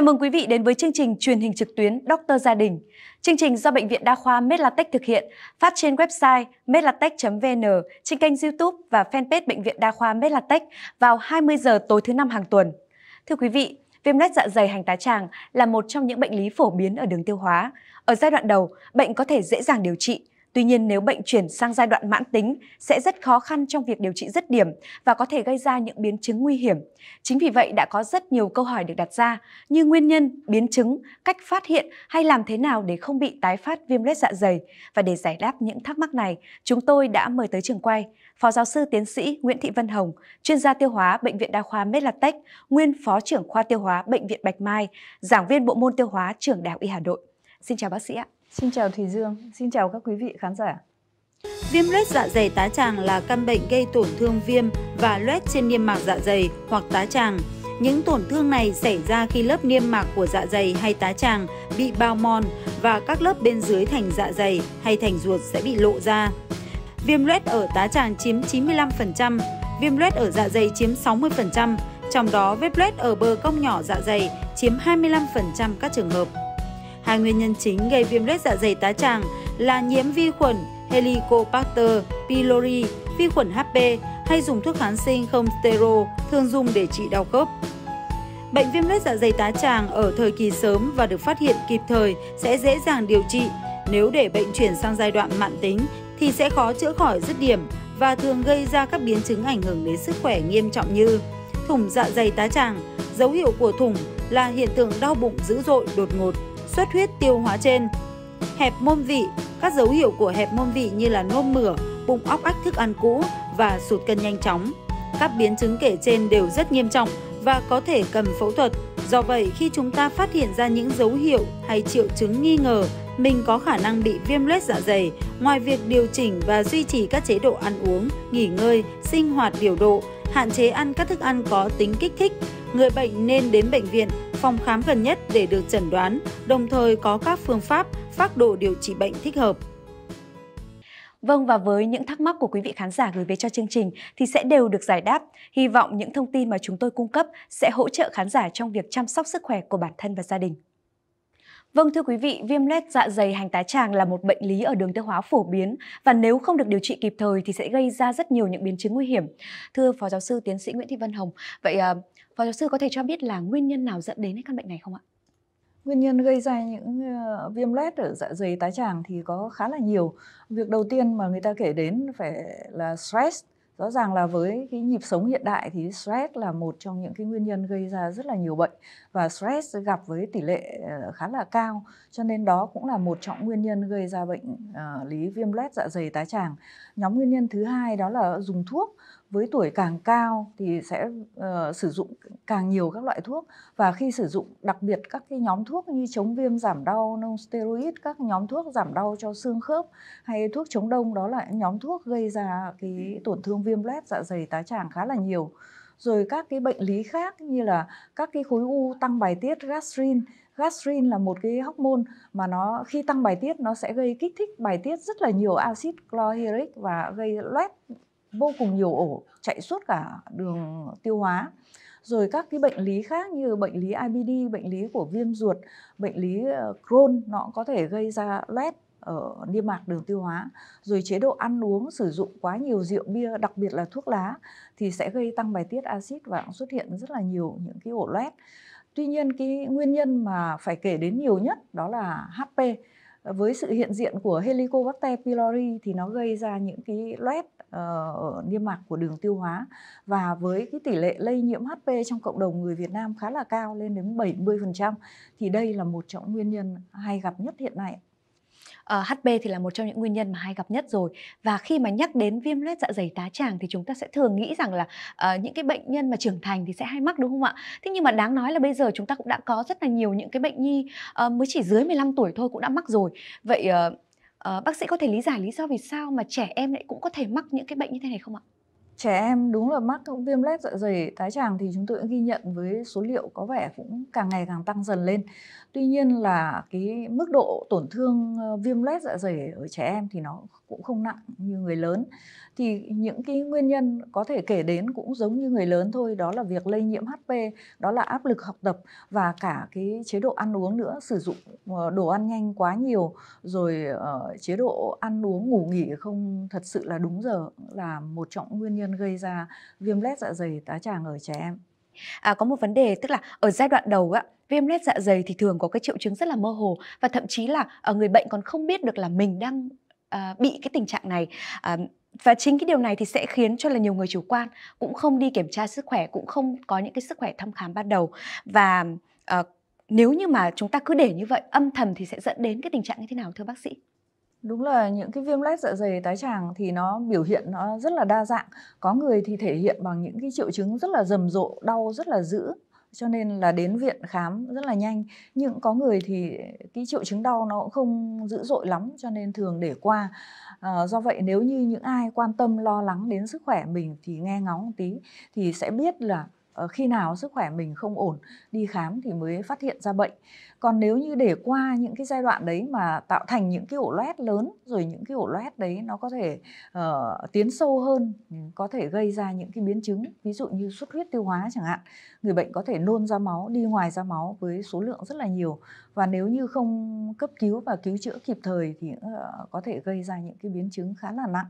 Chào mừng quý vị đến với chương trình truyền hình trực tuyến Doctor Gia Đình. Chương trình do Bệnh viện Đa khoa Medlatech thực hiện, phát trên website medlatech.vn, trên kênh YouTube và fanpage Bệnh viện Đa khoa Medlatech vào 20 giờ tối thứ năm hàng tuần. Thưa quý vị, viêm lết dạ dày hành tá tràng là một trong những bệnh lý phổ biến ở đường tiêu hóa. Ở giai đoạn đầu, bệnh có thể dễ dàng điều trị Tuy nhiên, nếu bệnh chuyển sang giai đoạn mãn tính, sẽ rất khó khăn trong việc điều trị dứt điểm và có thể gây ra những biến chứng nguy hiểm. Chính vì vậy, đã có rất nhiều câu hỏi được đặt ra như nguyên nhân, biến chứng, cách phát hiện hay làm thế nào để không bị tái phát viêm loét dạ dày. Và để giải đáp những thắc mắc này, chúng tôi đã mời tới trường quay Phó giáo sư tiến sĩ Nguyễn Thị Vân Hồng, chuyên gia tiêu hóa Bệnh viện Đa khoa Medlatech, nguyên Phó trưởng khoa tiêu hóa Bệnh viện Bạch Mai, giảng viên bộ môn tiêu hóa trường Đại học Y Hà Nội. Xin chào bác sĩ ạ. Xin chào Thùy Dương, xin chào các quý vị khán giả. Viêm loét dạ dày tá tràng là căn bệnh gây tổn thương viêm và loét trên niêm mạc dạ dày hoặc tá tràng. Những tổn thương này xảy ra khi lớp niêm mạc của dạ dày hay tá tràng bị bao mòn và các lớp bên dưới thành dạ dày hay thành ruột sẽ bị lộ ra. Viêm loét ở tá tràng chiếm 95%, viêm loét ở dạ dày chiếm 60%, trong đó vết loét ở bờ cong nhỏ dạ dày chiếm 25% các trường hợp. Hai nguyên nhân chính gây viêm lết dạ dày tá tràng là nhiễm vi khuẩn Helicobacter pylori, vi khuẩn HP hay dùng thuốc kháng sinh không stero thường dùng để trị đau khớp. Bệnh viêm lết dạ dày tá tràng ở thời kỳ sớm và được phát hiện kịp thời sẽ dễ dàng điều trị. Nếu để bệnh chuyển sang giai đoạn mạn tính thì sẽ khó chữa khỏi dứt điểm và thường gây ra các biến chứng ảnh hưởng đến sức khỏe nghiêm trọng như thủng dạ dày tá tràng. Dấu hiệu của thủng là hiện tượng đau bụng dữ dội đột ngột xuất huyết tiêu hóa trên. Hẹp môn vị, các dấu hiệu của hẹp môn vị như là nôn mửa, bụng óc ách thức ăn cũ và sụt cân nhanh chóng. Các biến chứng kể trên đều rất nghiêm trọng và có thể cần phẫu thuật. Do vậy, khi chúng ta phát hiện ra những dấu hiệu hay triệu chứng nghi ngờ mình có khả năng bị viêm loét dạ dày, ngoài việc điều chỉnh và duy trì các chế độ ăn uống, nghỉ ngơi, sinh hoạt điều độ, hạn chế ăn các thức ăn có tính kích thích. Người bệnh nên đến bệnh viện, phòng khám gần nhất để được chẩn đoán, đồng thời có các phương pháp, phác đồ điều trị bệnh thích hợp. Vâng và với những thắc mắc của quý vị khán giả gửi về cho chương trình thì sẽ đều được giải đáp. Hy vọng những thông tin mà chúng tôi cung cấp sẽ hỗ trợ khán giả trong việc chăm sóc sức khỏe của bản thân và gia đình. Vâng thưa quý vị, viêm loét dạ dày hành tá tràng là một bệnh lý ở đường tiêu hóa phổ biến và nếu không được điều trị kịp thời thì sẽ gây ra rất nhiều những biến chứng nguy hiểm. Thưa Phó giáo sư tiến sĩ Nguyễn Thị Vân Hồng, vậy à, Phó giáo sư có thể cho biết là nguyên nhân nào dẫn đến căn bệnh này không ạ? Nguyên nhân gây ra những ờ, viêm loét ở dạ dày tá tràng thì có khá là nhiều. Việc đầu tiên mà người ta kể đến phải là stress rõ ràng là với cái nhịp sống hiện đại thì stress là một trong những cái nguyên nhân gây ra rất là nhiều bệnh và stress gặp với tỷ lệ ờ, khá là cao cho nên đó cũng là một trong nguyên nhân gây ra bệnh uh, lý viêm loét dạ dày tá tràng nhóm nguyên nhân thứ hai đó là dùng thuốc với tuổi càng cao thì sẽ uh, sử dụng càng nhiều các loại thuốc và khi sử dụng đặc biệt các cái nhóm thuốc như chống viêm giảm đau non steroid các nhóm thuốc giảm đau cho xương khớp hay thuốc chống đông đó là nhóm thuốc gây ra cái tổn thương viêm loét dạ dày tá tràng khá là nhiều rồi các cái bệnh lý khác như là các cái khối u tăng bài tiết gastrin gastrin là một cái hormone mà nó khi tăng bài tiết nó sẽ gây kích thích bài tiết rất là nhiều axit chlorhydric và gây loét vô cùng nhiều ổ chạy suốt cả đường tiêu hóa rồi các cái bệnh lý khác như bệnh lý IBD, bệnh lý của viêm ruột, bệnh lý ờ, Crohn nó có thể gây ra loét ở niêm mạc đường tiêu hóa rồi chế độ ăn uống sử dụng quá nhiều rượu bia đặc biệt là thuốc lá thì sẽ gây tăng bài tiết axit và cũng xuất hiện rất là nhiều những cái ổ loét tuy nhiên cái nguyên nhân mà phải kể đến nhiều nhất đó là HP với sự hiện diện của Helicobacter pylori thì nó gây ra những cái loét uh, niêm mạc của đường tiêu hóa và với cái tỷ lệ lây nhiễm HP trong cộng đồng người Việt Nam khá là cao lên đến 70% thì đây là một trong nguyên nhân hay gặp nhất hiện nay uh, ờ, HB thì là một trong những nguyên nhân mà hay gặp nhất rồi và khi mà nhắc đến viêm loét dạ dày tá tràng thì chúng ta sẽ thường nghĩ rằng là uh, những cái bệnh nhân mà trưởng thành thì sẽ hay mắc đúng không ạ thế nhưng mà đáng nói là bây giờ chúng ta cũng đã có rất là nhiều những cái bệnh nhi uh, mới chỉ dưới 15 tuổi thôi cũng đã mắc rồi vậy uh, uh, bác sĩ có thể lý giải lý do vì sao mà trẻ em lại cũng có thể mắc những cái bệnh như thế này không ạ trẻ em đúng là mắc viêm lết dạ dày tái tràng thì chúng tôi cũng ghi nhận với số liệu có vẻ cũng càng ngày càng tăng dần lên. Tuy nhiên là cái mức độ tổn thương ờ, viêm lết dạ dày ở trẻ em thì nó cũng không nặng như người lớn. Thì những cái nguyên nhân có thể kể đến cũng giống như người lớn thôi, đó là việc lây nhiễm HP, đó là áp lực học tập và cả cái chế độ ăn uống nữa, sử dụng ờ, đồ ăn nhanh quá nhiều rồi ờ, chế độ ăn uống ngủ nghỉ không thật sự là đúng giờ là một trong nguyên nhân chân gây ra viêm lét dạ dày tá tràng ở trẻ em à, có một vấn đề tức là ở giai đoạn đầu á viêm lét dạ dày thì thường có cái triệu chứng rất là mơ hồ và thậm chí là ở ờ, người bệnh còn không biết được là mình đang uh, bị cái tình trạng này uh, và chính cái điều này thì sẽ khiến cho là nhiều người chủ quan cũng không đi kiểm tra sức khỏe cũng không có những cái sức khỏe thăm khám ban đầu và uh, nếu như mà chúng ta cứ để như vậy âm thầm thì sẽ dẫn đến cái tình trạng như thế nào thưa bác sĩ Đúng là những cái viêm lét dạ dày tái tràng thì nó biểu hiện nó rất là đa dạng. Có người thì thể hiện bằng những cái triệu chứng rất là rầm rộ, đau rất là dữ cho nên là đến viện khám rất là nhanh. Nhưng có người thì cái triệu chứng đau nó cũng không dữ dội lắm cho nên thường để qua. À, do vậy nếu như những ai quan tâm lo lắng đến sức khỏe mình thì nghe ngóng một tí thì sẽ biết là Ờ, khi nào sức khỏe mình không ổn đi khám thì mới phát hiện ra bệnh còn nếu như để qua những cái giai đoạn đấy mà tạo thành những cái ổ loét lớn rồi những cái ổ loét đấy nó có thể uh, tiến sâu hơn ừ, có thể gây ra những cái biến chứng ví dụ như xuất huyết tiêu hóa chẳng hạn người bệnh có thể nôn ra máu đi ngoài ra máu với số lượng rất là nhiều và nếu như không cấp cứu và cứu chữa kịp thời thì uh, có thể gây ra những cái biến chứng khá là nặng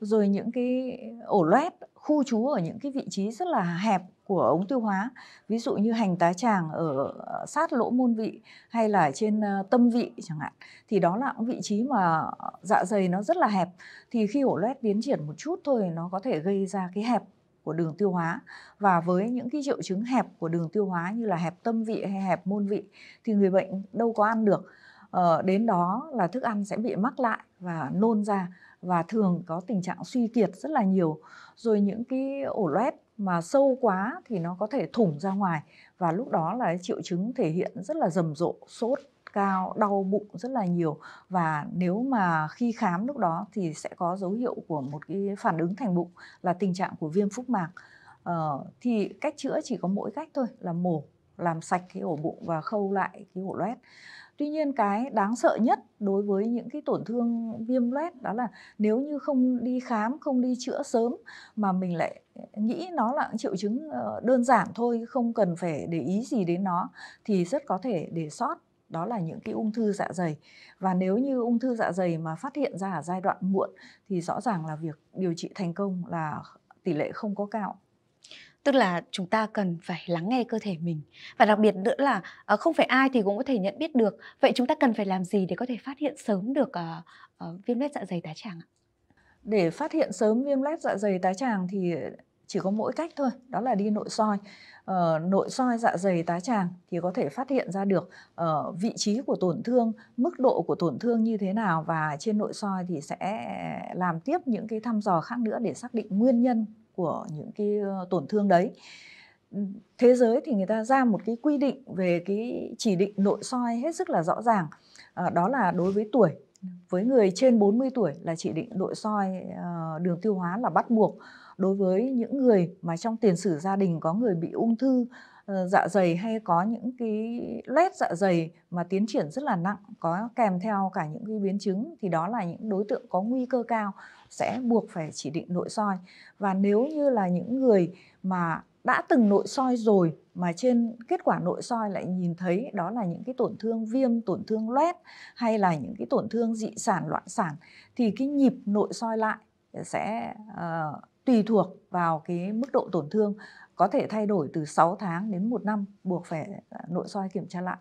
rồi những cái ổ loét khu trú ở những cái vị trí rất là hẹp của ống tiêu hóa ví dụ như hành tá tràng ở ờ, sát lỗ môn vị hay là trên ờ, tâm vị chẳng hạn thì đó là vị trí mà ờ, dạ dày nó rất là hẹp thì khi ổ loét tiến triển một chút thôi nó có thể gây ra cái hẹp của đường tiêu hóa và với những cái triệu chứng hẹp của đường tiêu hóa như là hẹp tâm vị hay hẹp môn vị thì người bệnh đâu có ăn được ờ, đến đó là thức ăn sẽ bị mắc lại và nôn ra và thường có tình trạng suy kiệt rất là nhiều rồi những cái ổ loét mà sâu quá thì nó có thể thủng ra ngoài và lúc đó là triệu chứng thể hiện rất là rầm rộ sốt cao đau bụng rất là nhiều và nếu mà khi khám lúc đó thì sẽ có dấu hiệu của một cái phản ứng thành bụng là tình trạng của viêm phúc mạc ờ, thì cách chữa chỉ có mỗi cách thôi là mổ làm sạch cái ổ bụng và khâu lại cái ổ loét Tuy nhiên cái đáng sợ nhất đối với những cái tổn thương viêm loét đó là nếu như không đi khám, không đi chữa sớm mà mình lại nghĩ nó là triệu chứng ờ, đơn giản thôi, không cần phải để ý gì đến nó thì rất có thể để sót đó là những cái ung thư dạ dày và nếu như ung thư dạ dày mà phát hiện ra ở giai đoạn muộn thì rõ ràng là việc điều trị thành công là tỷ lệ không có cao tức là chúng ta cần phải lắng nghe cơ thể mình và đặc biệt nữa là ờ, không phải ai thì cũng có thể nhận biết được vậy chúng ta cần phải làm gì để có thể phát hiện sớm được uh, uh, viêm lết dạ dày tái tràng ạ để phát hiện sớm viêm lết dạ dày tái tràng thì chỉ có mỗi cách thôi đó là đi nội soi ờ, nội soi dạ dày tá tràng thì có thể phát hiện ra được uh, vị trí của tổn thương mức độ của tổn thương như thế nào và trên nội soi thì sẽ làm tiếp những cái thăm dò khác nữa để xác định nguyên nhân của những cái ờ, tổn thương đấy thế giới thì người ta ra một cái quy định về cái chỉ định nội soi hết sức là rõ ràng à, đó là đối với tuổi với người trên 40 tuổi là chỉ định nội soi ờ, đường tiêu hóa là bắt buộc đối với những người mà trong tiền sử gia đình có người bị ung thư dạ dày hay có những cái loét dạ dày mà tiến triển rất là nặng có kèm theo cả những cái biến chứng thì đó là những đối tượng có nguy cơ cao sẽ buộc phải chỉ định nội soi và nếu như là những người mà đã từng nội soi rồi mà trên kết quả nội soi lại nhìn thấy đó là những cái tổn thương viêm, tổn thương loét hay là những cái tổn thương dị sản, loạn sản thì cái nhịp nội soi lại sẽ uh, tùy thuộc vào cái mức độ tổn thương có thể thay đổi từ 6 tháng đến 1 năm buộc phải ờ, nội soi kiểm tra lại.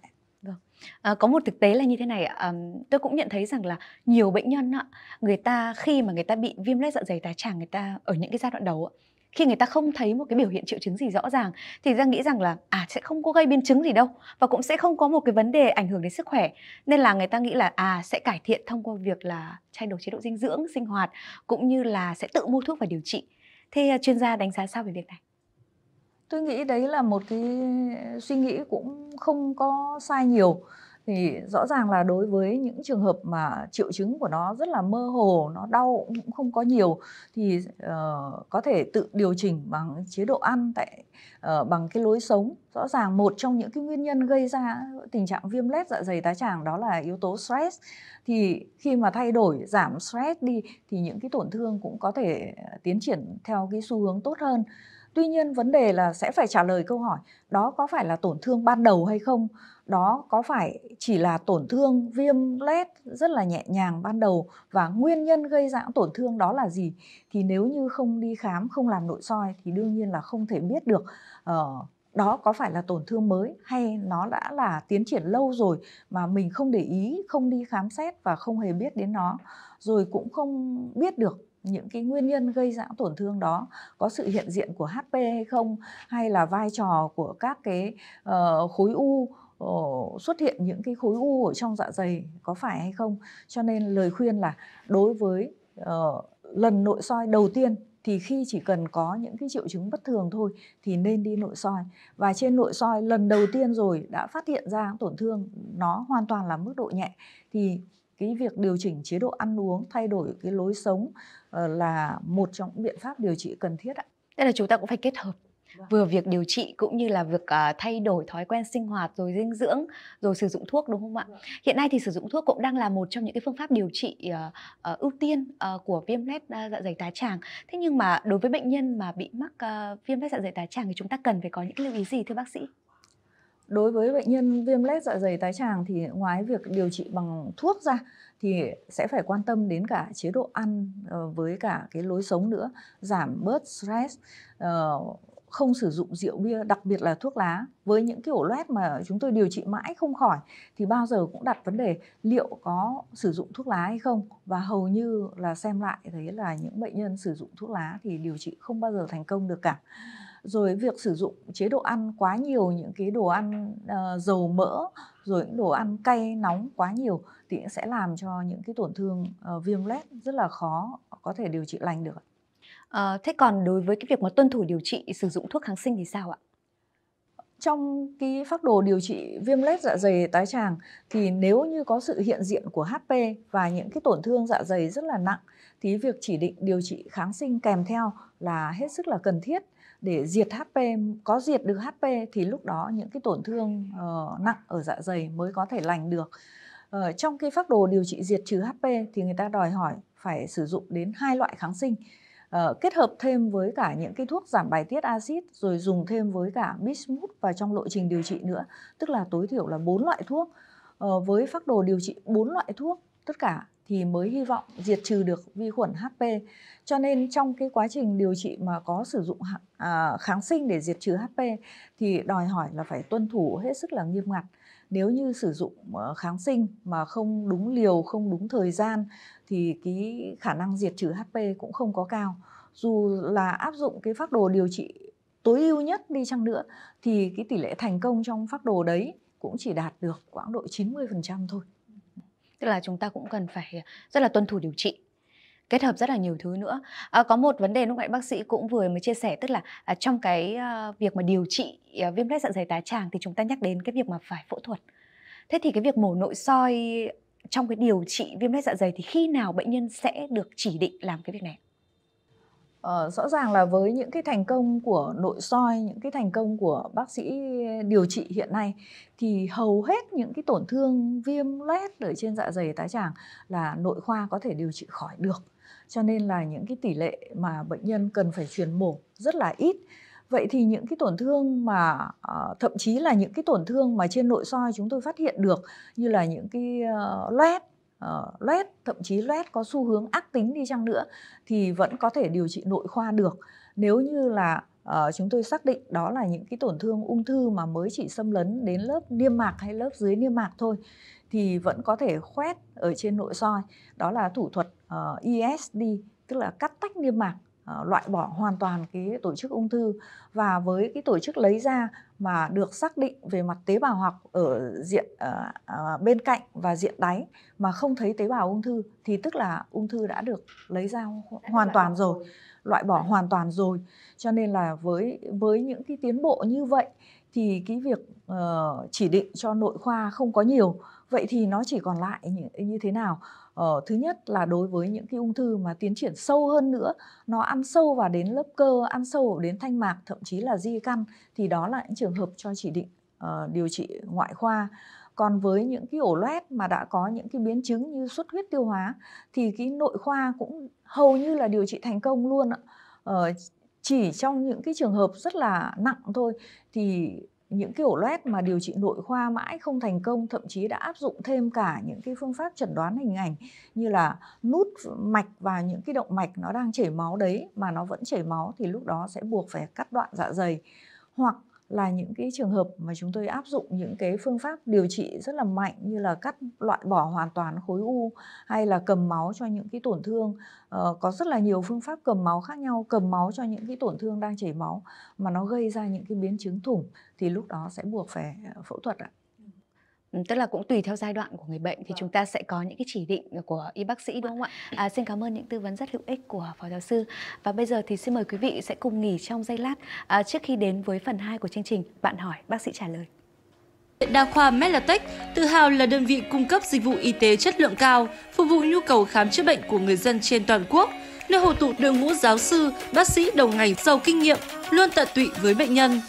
À, có một thực tế là như thế này ạ. À, tôi cũng nhận thấy rằng là nhiều bệnh nhân ạ, người ta khi mà người ta bị viêm loét dạ dày tá tràng người ta ở những cái giai đoạn đầu ạ, khi người ta không thấy một cái biểu hiện triệu chứng gì rõ ràng thì ra nghĩ rằng là à sẽ không có gây biến chứng gì đâu và cũng sẽ không có một cái vấn đề ảnh hưởng đến sức khỏe nên là người ta nghĩ là à sẽ cải thiện thông qua việc là thay đổi chế độ dinh dưỡng sinh hoạt cũng như là sẽ tự mua thuốc và điều trị thế ờ, chuyên gia đánh giá sao về việc này tôi nghĩ đấy là một cái suy nghĩ cũng không có sai nhiều thì rõ ràng là đối với những trường hợp mà triệu chứng của nó rất là mơ hồ nó đau cũng không có nhiều thì uh, có thể tự điều chỉnh bằng chế độ ăn tại uh, bằng cái lối sống rõ ràng một trong những cái nguyên nhân gây ra tình trạng viêm lết dạ dày tá tràng đó là yếu tố stress thì khi mà thay đổi giảm stress đi thì những cái tổn thương cũng có thể ờ, tiến triển theo cái xu hướng tốt hơn tuy nhiên vấn đề là sẽ phải trả lời câu hỏi đó có phải là tổn thương ban đầu hay không đó có phải chỉ là tổn thương viêm lết rất là nhẹ nhàng ban đầu và nguyên nhân gây ra tổn thương đó là gì thì nếu như không đi khám không làm nội soi thì đương nhiên là không thể biết được uh, đó có phải là tổn thương mới hay nó đã là tiến triển lâu rồi mà mình không để ý không đi khám xét và không hề biết đến nó rồi cũng không biết được những cái nguyên nhân gây ra tổn thương đó có sự hiện diện của HP hay không hay là vai trò của các cái uh, khối u uh, xuất hiện những cái khối u ở trong dạ dày có phải hay không cho nên lời khuyên là đối với uh, lần nội soi đầu tiên thì khi chỉ cần có những cái triệu chứng bất thường thôi thì nên đi nội soi và trên nội soi lần đầu tiên rồi đã phát hiện ra tổn thương nó hoàn toàn là mức độ nhẹ thì cái việc điều chỉnh chế độ ăn uống thay đổi cái lối sống ờ, là một trong những biện pháp điều trị cần thiết ạ tức là chúng ta cũng phải kết hợp vâng. vừa việc điều trị cũng như là việc à, thay đổi thói quen sinh hoạt rồi dinh dưỡng rồi sử dụng thuốc đúng không ạ vâng. hiện nay thì sử dụng thuốc cũng đang là một trong những cái phương pháp điều trị ờ, ờ, ưu tiên của viêm lết dạ dày tá tràng thế nhưng mà đối với bệnh nhân mà bị mắc viêm lết dạ dày tá tràng thì chúng ta cần phải có những lưu ý gì thưa bác sĩ Đối với bệnh nhân viêm lết dạ dày tái tràng thì ngoài việc điều trị bằng thuốc ra thì sẽ phải quan tâm đến cả chế độ ăn ờ, với cả cái lối sống nữa, giảm bớt stress, ờ, không sử dụng rượu bia, đặc biệt là thuốc lá. Với những cái ổ loét mà chúng tôi điều trị mãi không khỏi thì bao giờ cũng đặt vấn đề liệu có sử dụng thuốc lá hay không và hầu như là xem lại thấy là những bệnh nhân sử dụng thuốc lá thì điều trị không bao giờ thành công được cả rồi việc sử dụng chế độ ăn quá nhiều những cái đồ ăn uh, dầu mỡ rồi những đồ ăn cay nóng quá nhiều thì sẽ làm cho những cái tổn thương uh, viêm lết rất là khó có thể điều trị lành được. À, thế còn đối với cái việc mà tuân thủ điều trị sử dụng thuốc kháng sinh thì sao ạ? Trong cái phác đồ điều trị viêm lết dạ dày tái tràng thì nếu như có sự hiện diện của HP và những cái tổn thương dạ dày rất là nặng thì việc chỉ định điều trị kháng sinh kèm theo là hết sức là cần thiết để diệt HP có diệt được HP thì lúc đó những cái tổn thương uh, nặng ở dạ dày mới có thể lành được uh, trong cái phác đồ điều trị diệt trừ HP thì người ta đòi hỏi phải sử dụng đến hai loại kháng sinh uh, kết hợp thêm với cả những cái thuốc giảm bài tiết axit rồi dùng thêm với cả bismuth và trong lộ trình điều trị nữa tức là tối thiểu là bốn loại thuốc uh, với phác đồ điều trị bốn loại thuốc tất cả thì mới hy vọng diệt trừ được vi khuẩn HP. Cho nên trong cái quá trình điều trị mà có sử dụng à, kháng sinh để diệt trừ HP thì đòi hỏi là phải tuân thủ hết sức là nghiêm ngặt. Nếu như sử dụng ờ, kháng sinh mà không đúng liều, không đúng thời gian thì cái khả năng diệt trừ HP cũng không có cao. Dù là áp dụng cái phác đồ điều trị tối ưu nhất đi chăng nữa thì cái tỷ lệ thành công trong phác đồ đấy cũng chỉ đạt được khoảng độ 90% thôi tức là chúng ta cũng cần phải ờ, rất là tuân thủ điều trị kết hợp rất là nhiều thứ nữa à, có một vấn đề lúc nãy bác sĩ cũng vừa mới chia sẻ tức là à, trong cái à, việc mà điều trị à, viêm lết dạ dày tá tràng thì chúng ta nhắc đến cái việc mà phải phẫu thuật thế thì cái việc mổ nội soi trong cái điều trị viêm lết dạ dày thì khi nào bệnh nhân sẽ được chỉ định làm cái việc này Ờ, rõ ràng là với những cái thành công của nội soi, những cái thành công của bác sĩ điều trị hiện nay thì hầu hết những cái tổn thương viêm loét ở trên dạ dày tái tràng là nội khoa có thể điều trị khỏi được. Cho nên là những cái tỷ lệ mà bệnh nhân cần phải truyền mổ rất là ít. Vậy thì những cái tổn thương mà ờ, thậm chí là những cái tổn thương mà trên nội soi chúng tôi phát hiện được như là những cái ờ, loét uh, loét thậm chí loét có xu hướng ác tính đi chăng nữa thì vẫn có thể điều trị nội khoa được nếu như là uh, chúng tôi xác định đó là những cái tổn thương ung thư mà mới chỉ xâm lấn đến lớp niêm mạc hay lớp dưới niêm mạc thôi thì vẫn có thể khoét ở trên nội soi đó là thủ thuật uh, ờ, ESD tức là cắt tách niêm mạc Ờ, loại bỏ hoàn toàn cái tổ chức ung thư và với cái tổ chức lấy ra mà được xác định về mặt tế bào học ở diện uh, bên cạnh và diện đáy mà không thấy tế bào ung thư thì tức là ung thư đã được lấy ra hoàn toàn rồi loại bỏ dạ. hoàn toàn rồi cho nên là với với những cái tiến bộ như vậy thì cái việc uh, chỉ định cho nội khoa không có nhiều vậy thì nó chỉ còn lại như, như thế nào Ờ, thứ nhất là đối với những cái ung thư mà tiến triển sâu hơn nữa, nó ăn sâu vào đến lớp cơ, ăn sâu đến thanh mạc, thậm chí là di căn thì đó là những trường hợp cho chỉ định uh, điều trị ngoại khoa. Còn với những cái ổ loét mà đã có những cái biến chứng như xuất huyết tiêu hóa thì cái nội khoa cũng hầu như là điều trị thành công luôn ạ. Ờ, chỉ trong những cái trường hợp rất là nặng thôi thì những cái ổ loét mà điều trị nội khoa mãi không thành công thậm chí đã áp dụng thêm cả những cái phương pháp chẩn đoán hình ảnh như là nút mạch và những cái động mạch nó đang chảy máu đấy mà nó vẫn chảy máu thì lúc đó sẽ buộc phải cắt đoạn dạ dày hoặc là những cái trường hợp mà chúng tôi áp dụng những cái phương pháp điều trị rất là mạnh như là cắt loại bỏ hoàn toàn khối u hay là cầm máu cho những cái tổn thương ờ, có rất là nhiều phương pháp cầm máu khác nhau cầm máu cho những cái tổn thương đang chảy máu mà nó gây ra những cái biến chứng thủng thì lúc đó sẽ buộc phải ờ, phẫu thuật ạ tức là cũng tùy theo giai đoạn của người bệnh thì Vâng. chúng ta sẽ có những cái chỉ định của y bác sĩ, đúng không vâng ạ? À, xin cảm ơn những tư vấn rất hữu ích của phó giáo sư. Và bây giờ thì xin mời quý vị sẽ cùng nghỉ trong giây lát à, trước khi đến với phần 2 của chương trình Bạn hỏi, bác sĩ trả lời. Viện Đa khoa Medlatech tự hào là đơn vị cung cấp dịch vụ y tế chất lượng cao, phục vụ nhu cầu khám chữa bệnh của người dân trên toàn quốc, nơi hội tụ đội ngũ giáo sư, bác sĩ đầu ngành giàu kinh nghiệm, luôn tận tụy với bệnh nhân.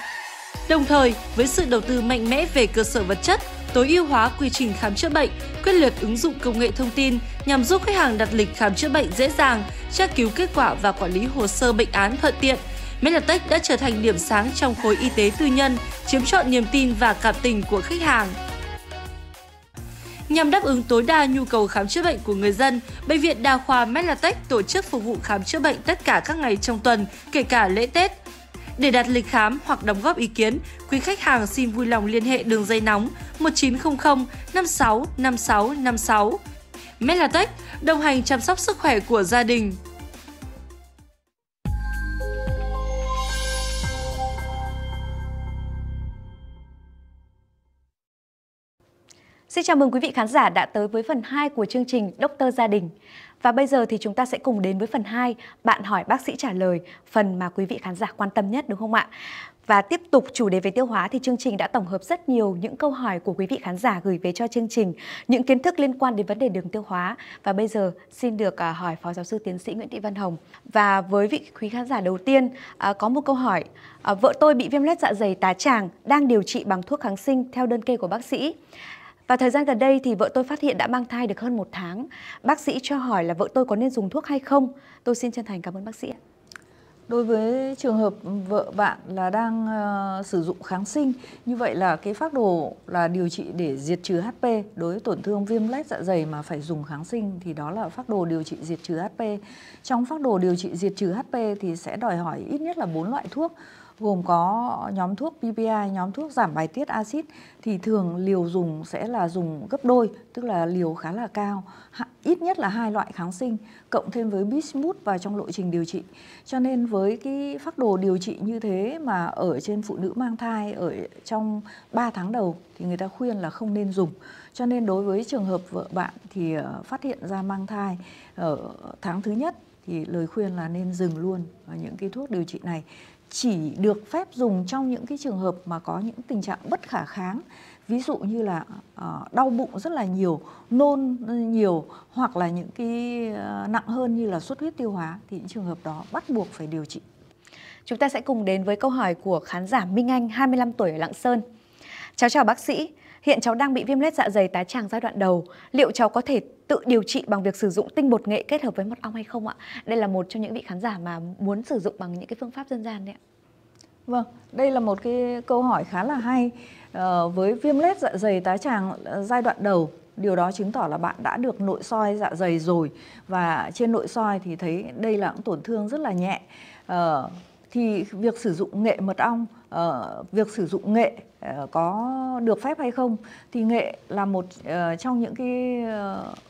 Đồng thời, với sự đầu tư mạnh mẽ về cơ sở vật chất, tối ưu hóa quy trình khám chữa bệnh, quyết liệt ứng dụng công nghệ thông tin nhằm giúp khách hàng đặt lịch khám chữa bệnh dễ dàng, tra cứu kết quả và quản lý hồ sơ bệnh án thuận tiện. Medlatech đã trở thành điểm sáng trong khối y tế tư nhân, chiếm trọn niềm tin và cảm tình của khách hàng. Nhằm đáp ứng tối đa nhu cầu khám chữa bệnh của người dân, Bệnh viện Đa khoa Medlatech tổ chức phục vụ khám chữa bệnh tất cả các ngày trong tuần, kể cả lễ Tết. Để đặt lịch khám hoặc đóng góp ý kiến, quý khách hàng xin vui lòng liên hệ đường dây nóng 1900 56 56 56. Melatech đồng hành chăm sóc sức khỏe của gia đình. Xin chào mừng quý vị khán giả đã tới với phần 2 của chương trình Doctor Gia đình. Và bây giờ thì chúng ta sẽ cùng đến với phần 2, bạn hỏi bác sĩ trả lời, phần mà quý vị khán giả quan tâm nhất đúng không ạ? Và tiếp tục chủ đề về tiêu hóa thì chương trình đã tổng hợp rất nhiều những câu hỏi của quý vị khán giả gửi về cho chương trình, những kiến thức liên quan đến vấn đề đường tiêu hóa. Và bây giờ xin được à, hỏi Phó Giáo sư Tiến sĩ Nguyễn Thị Văn Hồng. Và với vị quý khán giả đầu tiên à, có một câu hỏi, à, vợ tôi bị viêm lết dạ dày tá tràng đang điều trị bằng thuốc kháng sinh theo đơn kê của bác sĩ. Và thời gian gần đây thì vợ tôi phát hiện đã mang thai được hơn một tháng. Bác sĩ cho hỏi là vợ tôi có nên dùng thuốc hay không? Tôi xin chân thành cảm ơn bác sĩ. Đối với trường hợp vợ bạn là đang uh, sử dụng kháng sinh, như vậy là cái phác đồ là điều trị để diệt trừ HP đối với tổn thương viêm lết dạ dày mà phải dùng kháng sinh thì đó là phác đồ điều trị diệt trừ HP. Trong phác đồ điều trị diệt trừ HP thì sẽ đòi hỏi ít nhất là bốn loại thuốc gồm có nhóm thuốc PPI, nhóm thuốc giảm bài tiết axit thì thường liều dùng sẽ là dùng gấp đôi, tức là liều khá là cao, ít nhất là hai loại kháng sinh cộng thêm với bismuth vào trong lộ trình điều trị. Cho nên với cái phác đồ điều trị như thế mà ở trên phụ nữ mang thai ở trong 3 tháng đầu thì người ta khuyên là không nên dùng. Cho nên đối với trường hợp vợ bạn thì ờ, phát hiện ra mang thai ở tháng thứ nhất thì lời khuyên là nên dừng luôn những cái thuốc điều trị này chỉ được phép dùng trong những cái trường hợp mà có những tình trạng bất khả kháng ví dụ như là ờ, đau bụng rất là nhiều nôn nhiều hoặc là những cái ờ, nặng hơn như là xuất huyết tiêu hóa thì những trường hợp đó bắt buộc phải điều trị chúng ta sẽ cùng đến với câu hỏi của khán giả Minh Anh 25 tuổi ở Lạng Sơn chào chào bác sĩ Hiện cháu đang bị viêm lết dạ dày tá tràng giai đoạn đầu. Liệu cháu có thể tự điều trị bằng việc sử dụng tinh bột nghệ kết hợp với mật ong hay không ạ? Đây là một trong những vị khán giả mà muốn sử dụng bằng những cái phương pháp dân gian đấy ạ. Vâng, đây là một cái câu hỏi khá là hay. À, với viêm lết dạ dày tá tràng ờ, giai đoạn đầu điều đó chứng tỏ là bạn đã được nội soi dạ dày rồi và trên nội soi thì thấy đây là những tổn thương rất là nhẹ ờ, thì việc sử dụng nghệ mật ong Ờ, việc sử dụng nghệ ờ, có được phép hay không thì nghệ là một ờ, trong những cái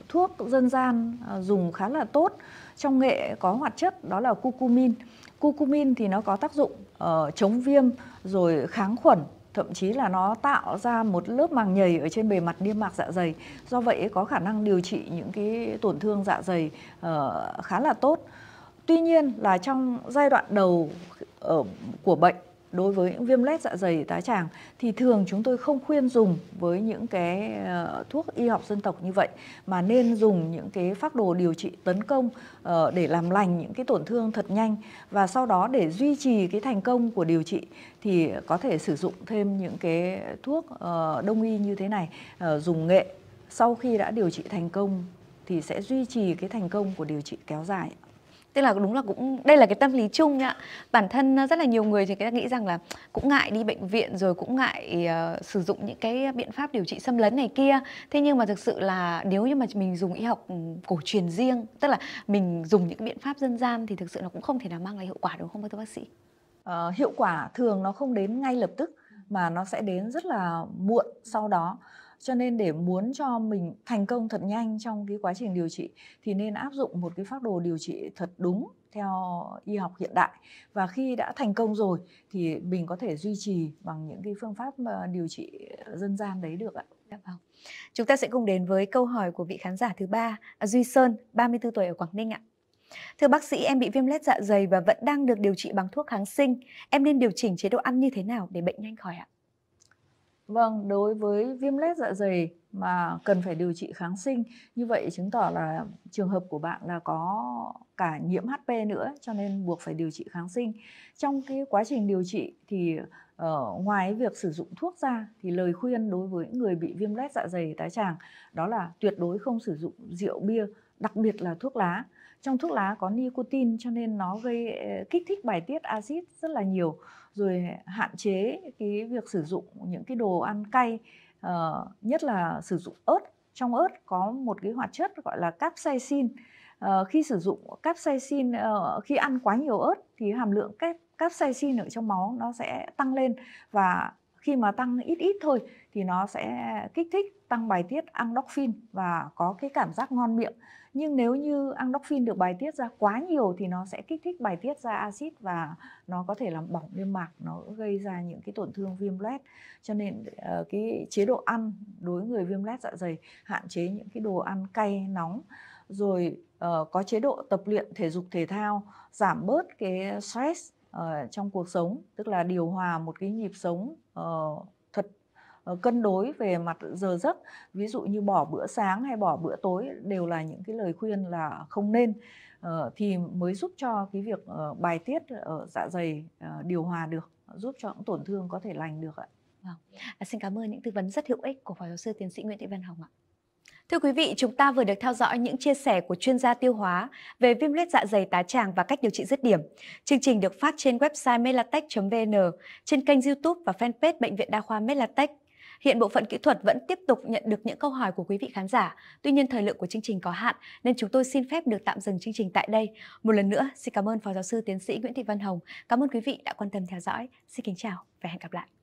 thuốc dân gian dùng khá là tốt trong nghệ có hoạt chất đó là curcumin curcumin thì nó có tác dụng chống viêm rồi kháng khuẩn thậm chí là nó tạo ra một lớp màng nhầy ở trên bề mặt niêm mạc dạ dày do vậy có khả năng điều trị những cái tổn thương dạ dày khá là tốt tuy nhiên là trong giai đoạn đầu của bệnh đối với những viêm lết dạ dày tá tràng thì thường chúng tôi không khuyên dùng với những cái ờ, thuốc y học dân tộc như vậy mà nên dùng những cái phác đồ điều trị tấn công ờ, để làm lành những cái tổn thương thật nhanh và sau đó để duy trì cái thành công của điều trị thì có thể sử dụng thêm những cái thuốc ờ, đông y như thế này dùng nghệ sau khi đã điều trị thành công thì sẽ duy trì cái thành công của điều trị kéo dài tức là đúng là cũng đây là cái tâm lý chung nhá bản thân ờ, rất là nhiều người thì người nghĩ rằng là cũng ngại đi bệnh viện rồi cũng ngại uh, sử dụng những cái biện pháp điều trị xâm lấn này kia thế nhưng mà thực sự là nếu như mà mình dùng y học ừ, cổ truyền riêng tức là mình dùng những cái biện pháp dân gian thì thực sự nó cũng không thể nào mang lại hiệu quả đúng không thưa bác sĩ uh, hiệu quả thường nó không đến ngay lập tức mà nó sẽ đến rất là muộn sau đó cho nên để muốn cho mình thành công thật nhanh trong cái quá trình điều trị thì nên áp dụng một cái phác đồ điều trị thật đúng theo y học hiện đại và khi đã thành công rồi thì mình có thể duy trì bằng những cái phương pháp ờ, điều trị dân gian đấy được ạ. Dạ vâng. Chúng ta sẽ cùng đến với câu hỏi của vị khán giả thứ ba, à, Duy Sơn, 34 tuổi ở Quảng Ninh ạ. Thưa bác sĩ, em bị viêm lết dạ dày và vẫn đang được điều trị bằng thuốc kháng sinh. Em nên điều chỉnh chế độ ăn như thế nào để bệnh nhanh khỏi ạ? Vâng, đối với viêm lết dạ dày mà cần phải điều trị kháng sinh như vậy chứng tỏ là trường hợp của bạn là có cả nhiễm HP nữa cho nên buộc phải điều trị kháng sinh. Trong cái quá trình điều trị thì uh, ngoài việc sử dụng thuốc ra thì lời khuyên đối với người bị viêm lết dạ dày tái tràng đó là tuyệt đối không sử dụng rượu bia, đặc biệt là thuốc lá trong thuốc lá có nicotine cho nên nó gây ờ, kích thích bài tiết axit rất là nhiều rồi hạn chế cái việc sử dụng những cái đồ ăn cay uh, nhất là sử dụng ớt trong ớt có một cái hoạt chất gọi là capsaicin uh, khi sử dụng capsaicin uh, khi ăn quá nhiều ớt thì hàm lượng capsaicin ở trong máu nó sẽ tăng lên và khi mà tăng ít ít thôi thì nó sẽ kích thích tăng bài tiết endorphin và có cái cảm giác ngon miệng nhưng nếu như endorphin được bài tiết ra quá nhiều thì nó sẽ kích thích bài tiết ra axit và nó có thể làm bỏng niêm mạc nó gây ra những cái tổn thương viêm loét cho nên ờ, cái chế độ ăn đối với người viêm loét dạ dày hạn chế những cái đồ ăn cay nóng rồi ờ, có chế độ tập luyện thể dục thể thao giảm bớt cái stress uh, trong cuộc sống tức là điều hòa một cái nhịp sống uh, thật uh, cân đối về mặt giờ giấc ví dụ như bỏ bữa sáng hay bỏ bữa tối đều là những cái lời khuyên là không nên uh, thì mới giúp cho cái việc uh, bài tiết ở dạ dày uh, điều hòa được giúp cho những tổn thương có thể lành được ạ. Vâng. À, xin cảm ơn những tư vấn rất hữu ích của phó giáo sư tiến sĩ Nguyễn Thị Văn Hồng ạ. Thưa quý vị, chúng ta vừa được theo dõi những chia sẻ của chuyên gia tiêu hóa về viêm lết dạ dày tá tràng và cách điều trị dứt điểm. Chương trình được phát trên website melatech.vn, trên kênh YouTube và fanpage Bệnh viện Đa khoa Melatech. Hiện bộ phận kỹ thuật vẫn tiếp tục nhận được những câu hỏi của quý vị khán giả. Tuy nhiên thời lượng của chương trình có hạn nên chúng tôi xin phép được tạm dừng chương trình tại đây. Một lần nữa xin cảm ơn Phó Giáo sư Tiến sĩ Nguyễn Thị Văn Hồng. Cảm ơn quý vị đã quan tâm theo dõi. Xin kính chào và hẹn gặp lại.